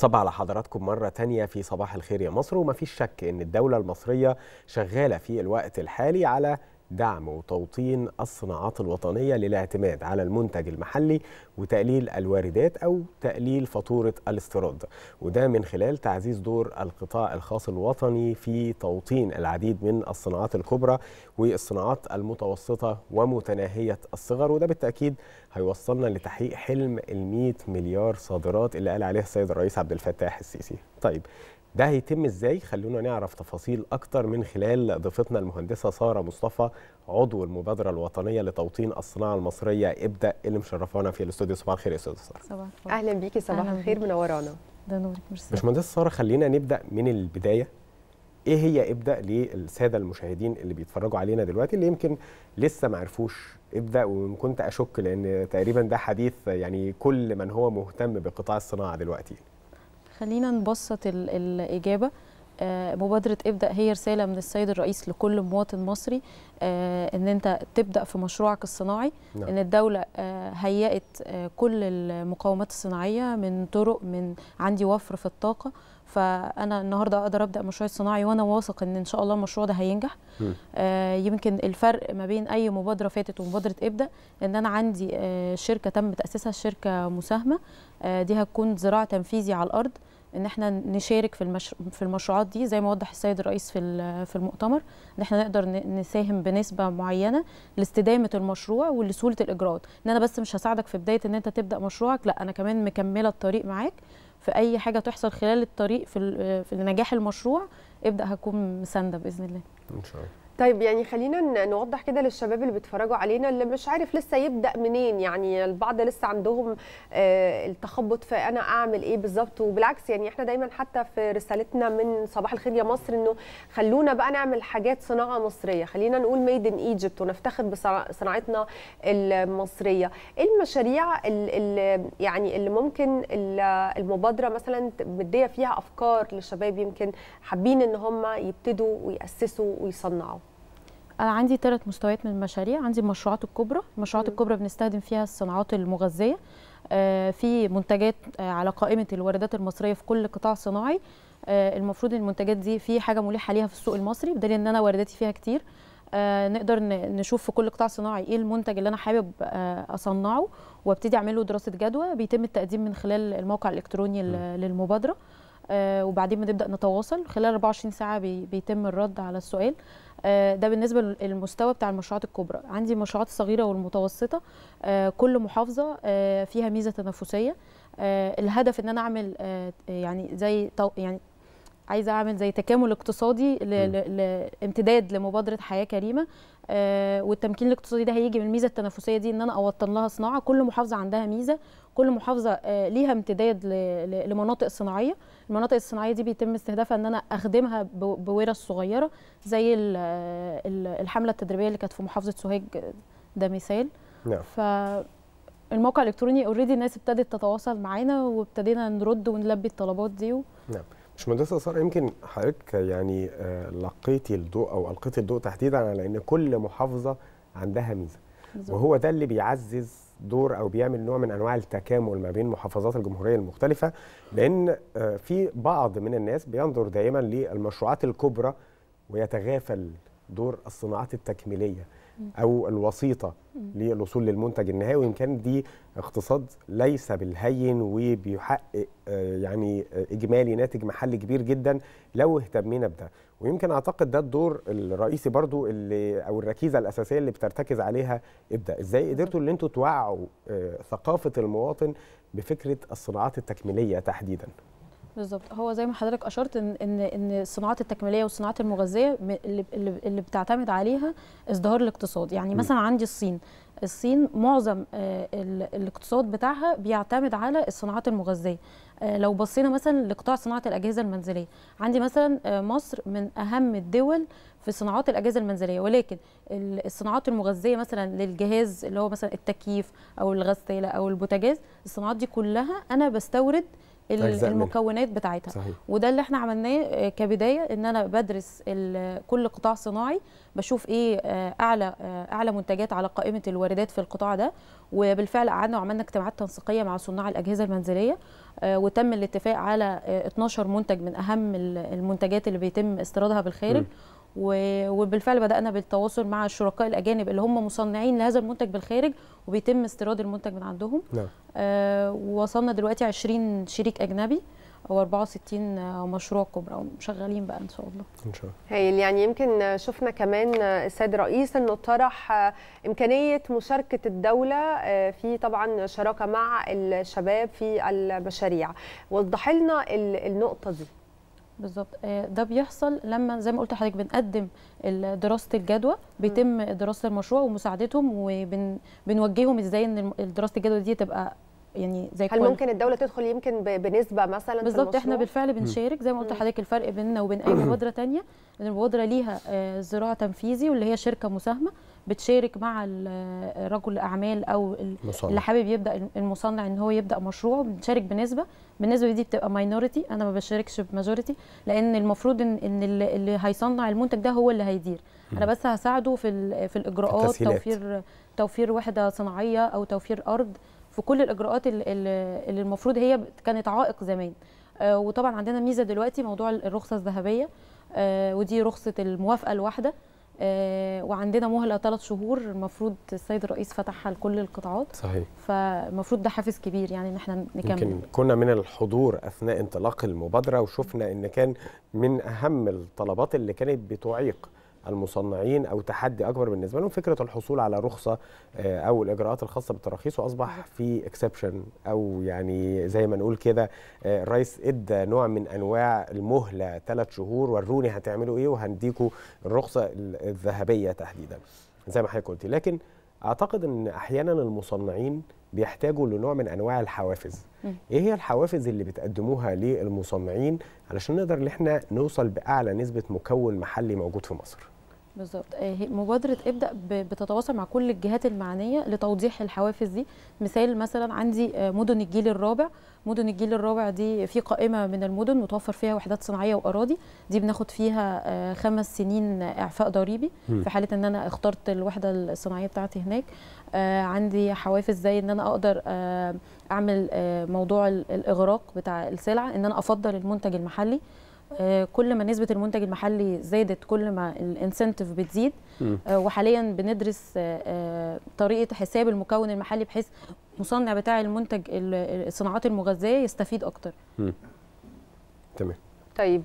صباح على حضراتكم مرة تانية في صباح الخير يا مصر وما فيش شك أن الدولة المصرية شغالة في الوقت الحالي على دعم وتوطين الصناعات الوطنية للاعتماد على المنتج المحلي وتقليل الواردات أو تقليل فاتورة الاستيراد وده من خلال تعزيز دور القطاع الخاص الوطني في توطين العديد من الصناعات الكبرى والصناعات المتوسطة ومتناهية الصغر وده بالتأكيد هيوصلنا لتحقيق حلم ال 100 مليار صادرات اللي قال عليه السيد الرئيس عبد الفتاح السيسي طيب ده هيتم ازاي خلونا نعرف تفاصيل اكتر من خلال ضيفتنا المهندسه ساره مصطفى عضو المبادره الوطنيه لتوطين الصناعه المصريه ابدا إيه اللي مشرفانا في الاستوديو صباح الخير يا استاذه ساره صباح الخير اهلا بيكي صباح الخير منورانا ده نورك ميرسي باشمهندسه ساره خلينا نبدا من البدايه ايه هي ابدا للساده المشاهدين اللي بيتفرجوا علينا دلوقتي اللي يمكن لسه ما عرفوش ابدا وان كنت اشك لان تقريبا ده حديث يعني كل من هو مهتم بقطاع الصناعه دلوقتي خلينا نبسط الإجابة آه، مبادرة ابدأ هي رسالة من السيد الرئيس لكل مواطن مصري آه، ان انت تبدأ في مشروعك الصناعي نعم. ان الدولة آه، هيئت كل المقاومات الصناعية من طرق من عندي وفر في الطاقة فانا النهارده اقدر ابدا مشروعي الصناعي وانا واثق ان ان شاء الله المشروع ده هينجح آه يمكن الفرق ما بين اي مبادره فاتت ومبادره ابدا ان انا عندي آه شركه تم تاسيسها شركه مساهمه آه دي هتكون زراع تنفيذي على الارض ان احنا نشارك في المش... في المشروعات دي زي ما وضح السيد الرئيس في في المؤتمر ان احنا نقدر نساهم بنسبه معينه لاستدامه المشروع ولسهوله الاجراءات ان انا بس مش هساعدك في بدايه ان انت تبدا مشروعك لا انا كمان مكمله الطريق معاك في اي حاجه تحصل خلال الطريق في في نجاح المشروع ابدا هكون مسانده باذن الله ان شاء الله طيب يعني خلينا نوضح كده للشباب اللي بيتفرجوا علينا اللي مش عارف لسه يبدا منين يعني البعض لسه عندهم آه، التخبط في انا اعمل ايه بالظبط وبالعكس يعني احنا دايما حتى في رسالتنا من صباح الخير يا مصر انه خلونا بقى نعمل حاجات صناعه مصريه خلينا نقول ميد ان ايجيبت ونفتخر بصناعتنا المصريه ايه المشاريع اللي يعني اللي ممكن المبادره مثلا مديه فيها افكار للشباب يمكن حابين ان هم يبتدوا وياسسوا ويصنعوا انا عندي ثلاث مستويات من المشاريع عندي المشروعات الكبرى المشروعات الكبرى بنستخدم فيها الصناعات المغذيه آه، في منتجات آه، على قائمه الواردات المصريه في كل قطاع صناعي آه، المفروض المنتجات دي في حاجه ملحه ليها في السوق المصري بدليل ان انا وارداتي فيها كتير نقدر نشوف في كل قطاع صناعي ايه المنتج اللي انا حابب اصنعه وابتدي اعمل له دراسه جدوى بيتم التقديم من خلال الموقع الالكتروني للمبادره آه، وبعدين بنبدا نتواصل خلال 24 ساعه بيتم الرد على السؤال آه، ده بالنسبه للمستوى بتاع المشروعات الكبرى عندي المشروعات الصغيره والمتوسطه آه، كل محافظه فيها ميزه تنافسيه الهدف ان انا اعمل يعني زي يعني عايزه اعمل زي تكامل اقتصادي لامتداد لمبادره حياه كريمه والتمكين الاقتصادي ده هيجي من الميزه التنافسيه دي ان انا اوطن لها صناعه كل محافظه عندها ميزه كل محافظه ليها امتداد لمناطق صناعيه المناطق الصناعيه دي بيتم استهدافها ان انا اخدمها بورش صغيره زي الحمله التدريبيه اللي كانت في محافظه سوهاج ده مثال نعم فالموقع الالكتروني اوريدي الناس ابتدت تتواصل معانا وابتدينا نرد ونلبي الطلبات دي و... نعم مش مهندسه صار يمكن حضرتك يعني آه، لقيتي الضوء او القيتي الضوء تحديدا على ان كل محافظه عندها ميزه بالزبط. وهو ده اللي بيعزز دور او بيعمل نوع من انواع التكامل ما بين محافظات الجمهوريه المختلفه لان آه، في بعض من الناس بينظر دائما للمشروعات الكبرى ويتغافل دور الصناعات التكميليه او الوسيطه للوصول للمنتج النهائي وان كان دي اقتصاد ليس بالهين وبيحقق آه، يعني آه، اجمالي ناتج محلي كبير جدا لو اهتمينا بده ويمكن اعتقد ده الدور الرئيسي برضو اللي او الركيزه الاساسيه اللي بترتكز عليها ابدا ازاي قدرتوا ان انتوا توعوا آه، ثقافه المواطن بفكره الصناعات التكميليه تحديدا بالظبط هو زي ما حضرتك اشرت ان ان ان الصناعات التكميليه والصناعات المغذيه اللي اللي بتعتمد عليها ازدهار الاقتصاد يعني مثلا عندي الصين الصين معظم آه، الاقتصاد بتاعها بيعتمد على الصناعات المغذيه آه، لو بصينا مثلا لقطاع صناعه الاجهزه المنزليه عندي مثلا آه، مصر من اهم الدول في صناعات الاجهزه المنزليه ولكن الصناعات المغذيه مثلا للجهاز اللي هو مثلا التكييف او الغساله او البوتاجاز الصناعات دي كلها انا بستورد المكونات بتاعتها صحيح. وده اللي احنا عملناه آه، كبدايه ان انا بدرس كل قطاع صناعي بشوف ايه آه، اعلى آه، اعلى منتجات على قائمه الواردات في القطاع ده وبالفعل قعدنا وعملنا اجتماعات تنسيقيه مع صناع الاجهزه المنزليه وتم الاتفاق على 12 منتج من اهم المنتجات اللي بيتم استيرادها بالخارج م. وبالفعل بدانا بالتواصل مع الشركاء الاجانب اللي هم مصنعين لهذا المنتج بالخارج وبيتم استيراد المنتج من عندهم نعم. آه، ووصلنا وصلنا دلوقتي 20 شريك اجنبي و 64 مشروع كبرى ومشغلين بقى ان شاء الله ان شاء الله هايل يعني يمكن شفنا كمان السيد رئيس انه طرح امكانيه مشاركه الدوله آه، في طبعا شراكه مع الشباب في المشاريع وضح لنا النقطه دي بالظبط آه، ده بيحصل لما زي ما قلت لحضرتك بنقدم دراسه الجدوى بيتم دراسه المشروع ومساعدتهم وبنوجههم ازاي ان دراسه الجدوى دي تبقى يعني زي هل ممكن الدوله تدخل يمكن بنسبه مثلا بالظبط احنا بالفعل بنشارك زي ما قلت لحضرتك الفرق بيننا وبين اي مبادره ثانيه ان المبادره ليها آه، زراعه تنفيذي واللي هي شركه مساهمه بتشارك مع آه، رجل الاعمال او المصنع. اللي حابب يبدا المصنع ان هو يبدا مشروعه بنشارك بنسبه بالنسبه لي دي بتبقى ماينورتي انا ما بشاركش بماجورتي لان المفروض ان ان اللي هيصنع المنتج ده هو اللي هيدير انا بس هساعده في في الاجراءات في توفير توفير وحده صناعيه او توفير ارض في كل الاجراءات اللي المفروض هي كانت عائق زمان آه، وطبعا عندنا ميزه دلوقتي موضوع الرخصه الذهبيه آه، ودي رخصه الموافقه الواحده آه، وعندنا مهله ثلاث شهور المفروض السيد الرئيس فتحها لكل القطاعات صحيح فالمفروض ده حافز كبير يعني ان احنا نكمل يمكن كنا من الحضور اثناء انطلاق المبادره وشفنا ان كان من اهم الطلبات اللي كانت بتعيق المصنعين او تحدي اكبر بالنسبه لهم فكره الحصول على رخصه آه، او الاجراءات الخاصه بالتراخيص واصبح في اكسبشن او يعني زي ما نقول كده آه، الرئيس ادى نوع من انواع المهله ثلاث شهور وروني هتعملوا ايه وهنديكوا الرخصه الذهبيه تحديدا زي ما حضرتك قلتي لكن اعتقد ان احيانا المصنعين بيحتاجوا لنوع من انواع الحوافز ايه هي الحوافز اللي بتقدموها للمصنعين علشان نقدر ان احنا نوصل باعلى نسبه مكون محلي موجود في مصر بالظبط آه، مبادره ابدا بتتواصل مع كل الجهات المعنيه لتوضيح الحوافز دي مثال مثلا عندي آه، مدن الجيل الرابع مدن الجيل الرابع دي في قائمه من المدن متوفر فيها وحدات صناعيه واراضي دي بناخد فيها آه، خمس سنين اعفاء ضريبي في حاله ان انا اخترت الوحده الصناعيه بتاعتي هناك عندي حوافز زي ان انا اقدر اعمل موضوع الاغراق بتاع السلعه ان انا افضل المنتج المحلي آه، كل ما نسبه المنتج المحلي زادت كل ما الانسنتيف بتزيد آه، وحاليا بندرس آه، طريقه حساب المكون المحلي بحيث المصنع بتاع المنتج الصناعات المغذيه يستفيد اكتر تمام طيب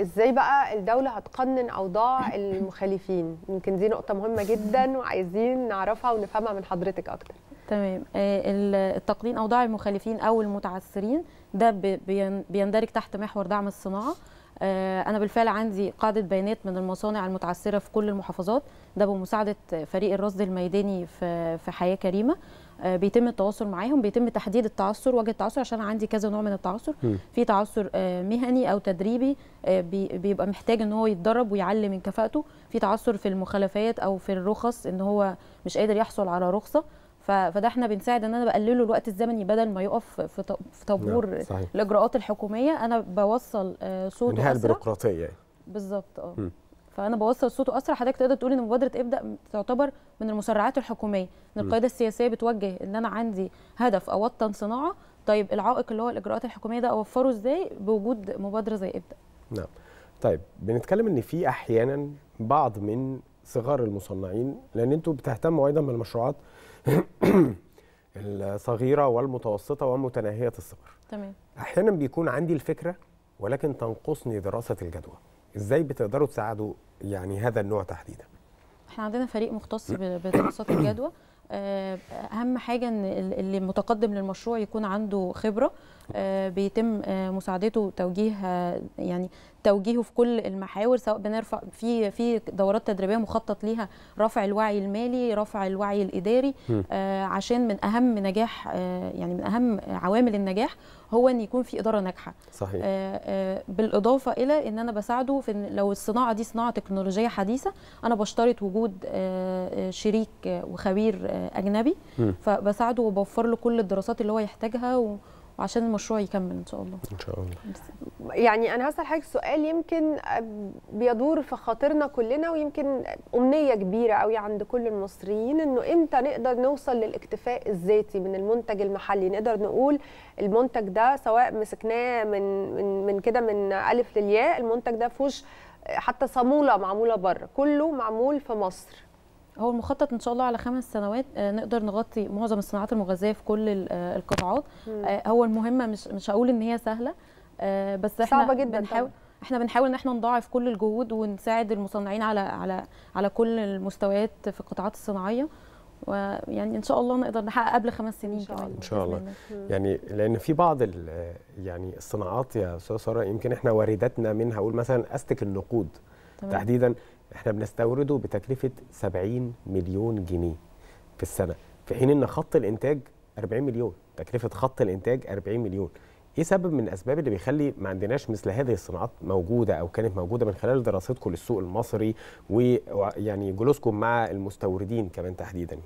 ازاي بقى الدوله هتقنن اوضاع المخالفين يمكن دي نقطه مهمه جدا وعايزين نعرفها ونفهمها من حضرتك اكتر تمام التقنين اوضاع المخالفين او المتعثرين ده بيندرج تحت محور دعم الصناعه آه، انا بالفعل عندي قاعده بيانات من المصانع المتعثره في كل المحافظات ده بمساعده فريق الرصد الميداني في حياه كريمه آه، بيتم التواصل معاهم بيتم تحديد التعثر وجه التعثر عشان عندي كذا نوع من التعثر في تعثر آه، مهني او تدريبي بيبقى محتاج ان هو يتدرب ويعلي من كفاءته في تعثر في المخالفات او في الرخص ان هو مش قادر يحصل على رخصه فده احنا بنساعد ان انا بقلله الوقت الزمني بدل ما يقف في طابور نعم، الاجراءات الحكوميه انا بوصل آه، صوته انهاء البيروقراطيه يعني بالظبط اه فانا بوصل صوته اسرع حضرتك تقدر تقول ان مبادره ابدا تعتبر من المسرعات الحكوميه ان القياده السياسيه بتوجه ان انا عندي هدف اوطن صناعه طيب العائق اللي هو الاجراءات الحكوميه ده اوفره ازاي بوجود مبادره زي ابدا نعم طيب بنتكلم ان في احيانا بعض من صغار المصنعين لان انتوا بتهتموا ايضا بالمشروعات الصغيره والمتوسطه ومتناهيه الصغر تمام احيانا بيكون عندي الفكره ولكن تنقصني دراسه الجدوى ازاي بتقدروا تساعدوا يعني هذا النوع تحديدا احنا عندنا فريق مختص بدراسات الجدوى آه، اهم حاجه ان اللي متقدم للمشروع يكون عنده خبره آه، بيتم آه، مساعدته وتوجيه آه، يعني توجيهه في كل المحاور سواء بنرفع في في دورات تدريبيه مخطط ليها رفع الوعي المالي رفع الوعي الاداري عشان من اهم نجاح يعني من اهم عوامل النجاح هو ان يكون في اداره ناجحه صحيح بالاضافه الى ان انا بساعده في إن لو الصناعه دي صناعه تكنولوجيه حديثه انا بشترط وجود شريك وخبير اجنبي م. فبساعده وبوفر له كل الدراسات اللي هو يحتاجها و وعشان المشروع يكمل ان شاء الله ان شاء الله يعني انا هسال حضرتك سؤال يمكن بيدور في خاطرنا كلنا ويمكن امنيه كبيره قوي عند كل المصريين انه امتى نقدر نوصل للاكتفاء الذاتي من المنتج المحلي نقدر نقول المنتج ده سواء مسكناه من من, من كده من الف للياء المنتج ده فوش حتى صاموله معموله بره كله معمول في مصر هو المخطط ان شاء الله على خمس سنوات آه، نقدر نغطي معظم الصناعات المغذيه في كل آه، القطاعات آه، هو المهمه مش مش هقول ان هي سهله بس احنا صعبه جدا بنحاول طبعا. احنا بنحاول ان احنا نضاعف كل الجهود ونساعد المصنعين على على على كل المستويات في القطاعات الصناعيه ويعني ان شاء الله نقدر نحقق قبل خمس سنين ان شاء الله ان شاء الله يعني لان في بعض يعني الصناعات يا استاذه ساره يمكن احنا واردتنا منها اقول مثلا استك النقود تمام. تحديدا احنا بنستورده بتكلفه 70 مليون جنيه في السنه في حين ان خط الانتاج 40 مليون تكلفه خط الانتاج 40 مليون ايه سبب من الاسباب اللي بيخلي ما عندناش مثل هذه الصناعات موجوده او كانت موجوده من خلال دراستكم للسوق المصري ويعني جلوسكم مع المستوردين كمان تحديدا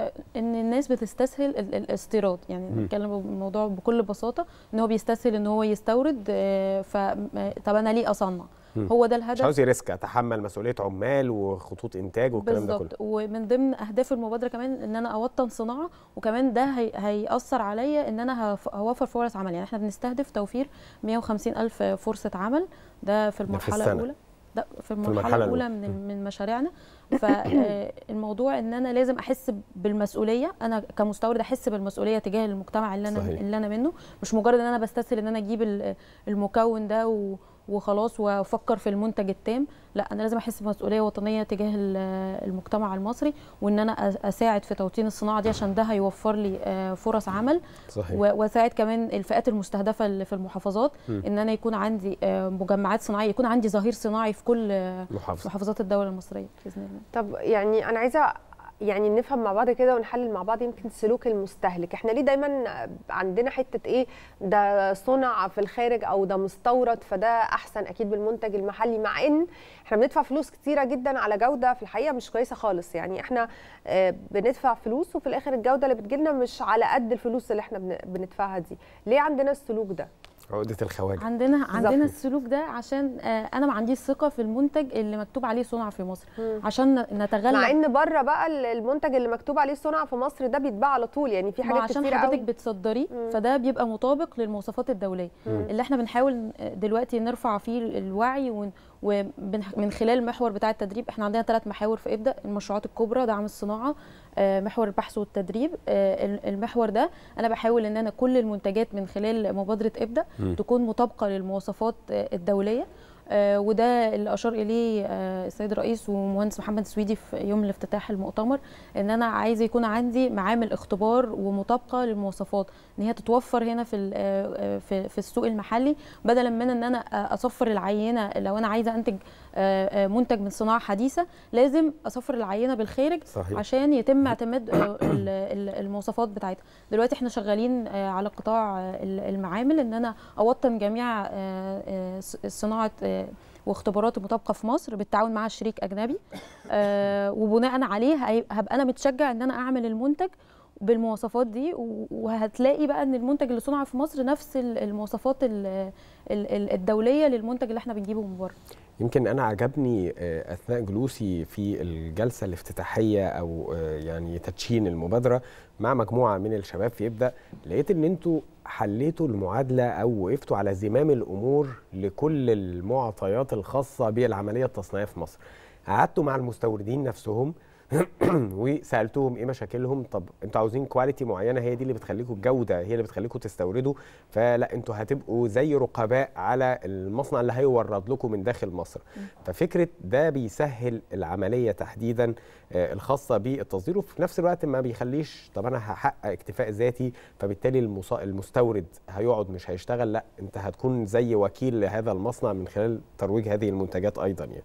أه، ان الناس بتستسهل الاستيراد يعني نتكلم الموضوع بكل بساطه ان هو بيستسهل ان هو يستورد أه، فطب طب انا ليه اصنع هو ده الهدف مش عاوز ريسك اتحمل مسؤوليه عمال وخطوط انتاج والكلام ده كله بالظبط ومن ضمن اهداف المبادره كمان ان انا اوطن صناعه وكمان ده هي هيأثر عليا ان انا هوفر فرص عمل يعني احنا بنستهدف توفير 150 الف فرصه عمل ده في المرحله ده الاولى ده في المرحله, في المرحلة الاولى من من مشاريعنا فالموضوع آه، ان انا لازم احس بالمسؤوليه انا كمستورد احس بالمسؤوليه تجاه المجتمع اللي انا صحيح. اللي انا منه مش مجرد ان انا بستسهل ان انا اجيب المكون ده و وخلاص وافكر في المنتج التام لا انا لازم احس بمسؤوليه وطنيه تجاه المجتمع المصري وان انا اساعد في توطين الصناعه دي عشان ده هيوفر لي آه، فرص عمل صحيح. واساعد كمان الفئات المستهدفه اللي في المحافظات م. ان انا يكون عندي آه، مجمعات صناعيه يكون عندي ظهير صناعي في كل محافظة. محافظات الدوله المصريه باذن الله طب يعني انا عايزه يعني نفهم مع بعض كده ونحلل مع بعض يمكن سلوك المستهلك احنا ليه دايما عندنا حته ايه ده صنع في الخارج او ده مستورد فده احسن اكيد بالمنتج المحلي مع ان احنا بندفع فلوس كتيره جدا على جوده في الحقيقه مش كويسه خالص يعني احنا آه، بندفع فلوس وفي الاخر الجوده اللي بتجيلنا مش على قد الفلوس اللي احنا بندفعها دي ليه عندنا السلوك ده عقده الخواجه عندنا عندنا السلوك ده عشان آه، انا ما عنديش ثقه في المنتج اللي مكتوب عليه صنع في مصر عشان نتغلب مع ان بره بقى المنتج اللي مكتوب عليه صنع في مصر ده بيتباع على طول يعني في حاجات كتير كتير عشان حضرتك بتصدريه فده بيبقى مطابق للمواصفات الدوليه مم. اللي احنا بنحاول آه، دلوقتي نرفع فيه الوعي ومن خلال المحور بتاع التدريب احنا عندنا ثلاث محاور في ابدا المشروعات الكبرى دعم الصناعه آه، محور البحث والتدريب آه، المحور ده انا بحاول ان انا كل المنتجات من خلال مبادره ابدا تكون مطابقه للمواصفات آه، الدوليه آه، وده اللي اشار اليه آه، السيد الرئيس ومهندس محمد السويدي في يوم الافتتاح المؤتمر ان انا عايزه يكون عندي معامل اختبار ومطابقه للمواصفات ان هي تتوفر هنا في آه، في السوق المحلي بدلا من ان انا اصفر العينه لو انا عايزه انتج آه، آه، منتج من صناعه حديثه لازم اسفر العينه بالخارج صحيح. عشان يتم اعتماد آه، المواصفات بتاعتها دلوقتي احنا شغالين على قطاع المعامل ان انا اوطن جميع صناعه واختبارات المطابقه في مصر بالتعاون مع شريك اجنبي وبناء عليه هبقى انا متشجع ان انا اعمل المنتج بالمواصفات دي وهتلاقي بقى ان المنتج اللي صنع في مصر نفس المواصفات الدوليه للمنتج اللي احنا بنجيبه من بره يمكن انا عجبني آه، اثناء جلوسي في الجلسه الافتتاحيه او آه، يعني تدشين المبادره مع مجموعه من الشباب في ابدا لقيت ان انتوا حليتوا المعادله او وقفتوا على زمام الامور لكل المعطيات الخاصه بالعمليه التصنيعيه في مصر قعدتوا مع المستوردين نفسهم وسالتهم ايه مشاكلهم طب انتوا عاوزين كواليتي معينه هي دي اللي بتخليكم الجوده هي اللي بتخليكم تستوردوا فلا انتوا هتبقوا زي رقباء على المصنع اللي هيورد لكم من داخل مصر ففكره ده بيسهل العمليه تحديدا آه، الخاصه بالتصدير وفي نفس الوقت ما بيخليش طب انا هحقق اكتفاء ذاتي فبالتالي المستورد هيقعد مش هيشتغل لا انت هتكون زي وكيل لهذا المصنع من خلال ترويج هذه المنتجات ايضا يعني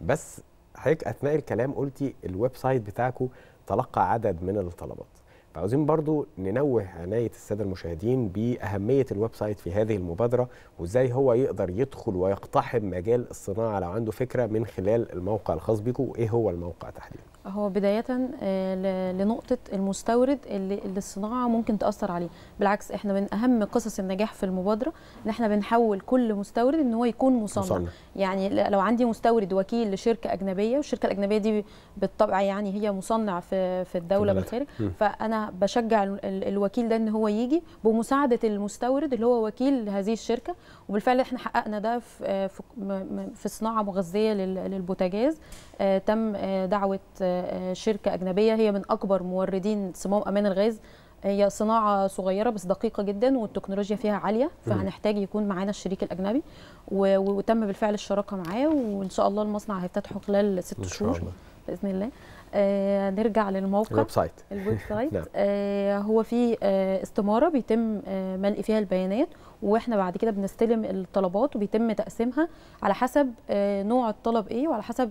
بس حضرتك اثناء الكلام قلتي الويب سايت بتاعكم تلقى عدد من الطلبات فعاوزين برضو ننوه عناية السادة المشاهدين بأهمية الويب سايت في هذه المبادرة وإزاي هو يقدر يدخل ويقتحم مجال الصناعة لو عنده فكرة من خلال الموقع الخاص بكم وإيه هو الموقع تحديدا هو بداية آه، لنقطة المستورد اللي, الصناعة ممكن تأثر عليه بالعكس احنا من أهم قصص النجاح في المبادرة ان احنا بنحول كل مستورد ان هو يكون مصنع مصنع. يعني لو عندي مستورد وكيل لشركة أجنبية والشركة الأجنبية دي بالطبع يعني هي مصنع في, في الدولة بالخارج فأنا بشجع الوكيل ده ان هو يجي بمساعدة المستورد اللي هو وكيل هذه الشركة وبالفعل احنا حققنا ده في, في صناعة مغذية للبوتاجاز آه، تم آه، دعوة شركه اجنبيه هي من اكبر موردين صمام امان الغاز هي صناعة صغيرة بس دقيقة جدا والتكنولوجيا فيها عالية فهنحتاج يكون معانا الشريك الأجنبي وتم بالفعل الشراكة معاه وإن شاء الله المصنع هيفتتحه خلال ست شهور بإذن الله آه، نرجع للموقع الويب سايت الويب سايت نعم. آه، هو في آه، استماره بيتم ملء فيها البيانات واحنا بعد كده بنستلم الطلبات وبيتم تقسيمها على حسب نوع الطلب ايه وعلى حسب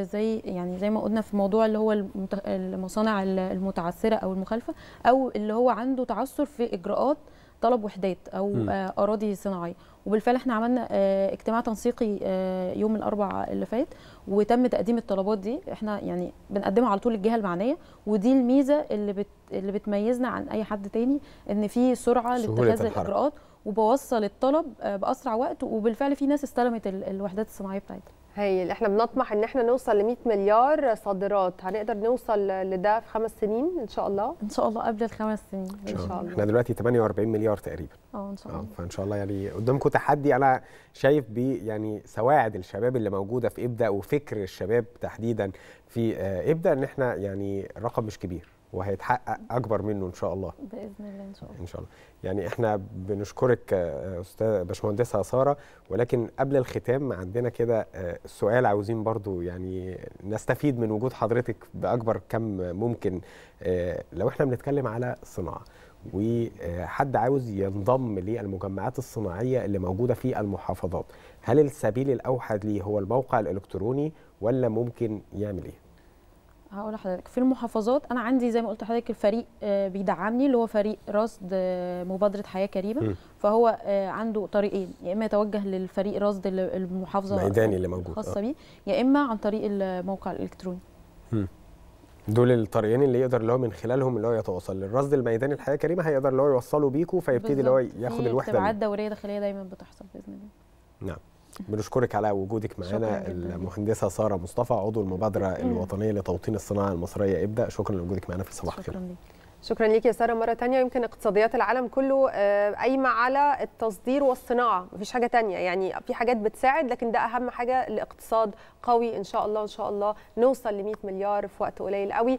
زي يعني زي ما قلنا في موضوع اللي هو المصانع المتعثره او المخالفه او اللي هو عنده تعثر في اجراءات طلب وحدات او م. آه، اراضي صناعيه وبالفعل احنا عملنا آه، اجتماع تنسيقي آه، يوم الاربع اللي فات وتم تقديم الطلبات دي احنا يعني بنقدمها على طول للجهه المعنيه ودي الميزه اللي بت اللي بتميزنا عن اي حد تاني ان في سرعه لاتخاذ الاجراءات وبوصل الطلب باسرع وقت وبالفعل في ناس استلمت الوحدات الصناعيه بتاعتها هايل احنا بنطمح ان احنا نوصل ل 100 مليار صادرات هنقدر نوصل لده في خمس سنين ان شاء الله ان شاء الله قبل الخمس سنين ان شاء, إن شاء الله احنا دلوقتي 48 مليار تقريبا اه ان شاء آه، الله فان شاء الله يعني قدامكم تحدي انا شايف ب يعني سواعد الشباب اللي موجوده في ابدا وفكر الشباب تحديدا في آه، ابدا ان احنا يعني الرقم مش كبير وهيتحقق اكبر منه ان شاء الله باذن الله ان شاء الله ان شاء الله يعني احنا بنشكرك آه، استاذ باشمهندسه ساره ولكن قبل الختام عندنا كده آه، سؤال عاوزين برضو يعني نستفيد من وجود حضرتك باكبر كم ممكن آه، لو احنا بنتكلم على صناعه وحد عاوز ينضم للمجمعات الصناعيه اللي موجوده في المحافظات هل السبيل الاوحد ليه هو الموقع الالكتروني ولا ممكن يعمل ايه هقول لحضرتك في المحافظات انا عندي زي ما قلت لحضرتك الفريق آه، بيدعمني اللي هو فريق رصد آه، مبادره حياه كريمه فهو آه، عنده طريقين يا اما يتوجه للفريق رصد المحافظه الميداني اللي موجود خاصه بيه يا اما عن طريق الموقع الالكتروني م. دول الطريقين اللي يقدر اللي هو من خلالهم اللي هو يتواصل للرصد الميداني الحياه كريمه هيقدر اللي هو يوصله بيكوا فيبتدي اللي هو ياخد الوحده دي دوريه داخليه دايما بتحصل باذن الله نعم بنشكرك على وجودك معنا المهندسه ساره مصطفى عضو المبادره الوطنيه لتوطين الصناعه المصريه ابدا شكرا لوجودك معنا في صباح الخير شكرا ليك يا ساره مره ثانيه يمكن اقتصاديات العالم كله آه، قايمه على التصدير والصناعه مفيش حاجه ثانيه يعني في حاجات بتساعد لكن ده اهم حاجه لاقتصاد قوي ان شاء الله ان شاء الله نوصل ل 100 مليار في وقت قليل قوي